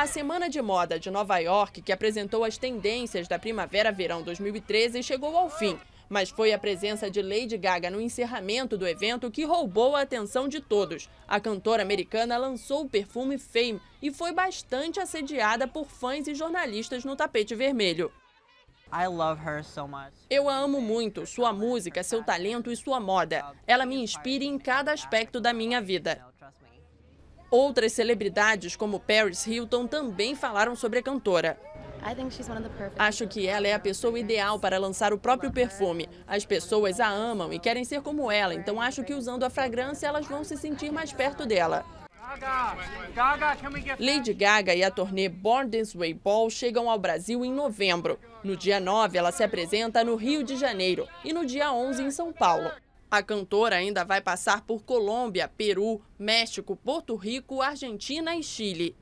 A Semana de Moda de Nova York, que apresentou as tendências da primavera-verão 2013, chegou ao fim. Mas foi a presença de Lady Gaga no encerramento do evento que roubou a atenção de todos. A cantora americana lançou o perfume Fame e foi bastante assediada por fãs e jornalistas no tapete vermelho. Eu a amo muito, sua música, seu talento e sua moda. Ela me inspira em cada aspecto da minha vida. Outras celebridades, como Paris Hilton, também falaram sobre a cantora. Acho que ela é a pessoa ideal para lançar o próprio perfume. As pessoas a amam e querem ser como ela, então acho que usando a fragrância elas vão se sentir mais perto dela. Lady Gaga e a turnê Born This Way Ball chegam ao Brasil em novembro. No dia 9, ela se apresenta no Rio de Janeiro e no dia 11 em São Paulo. A cantora ainda vai passar por Colômbia, Peru, México, Porto Rico, Argentina e Chile.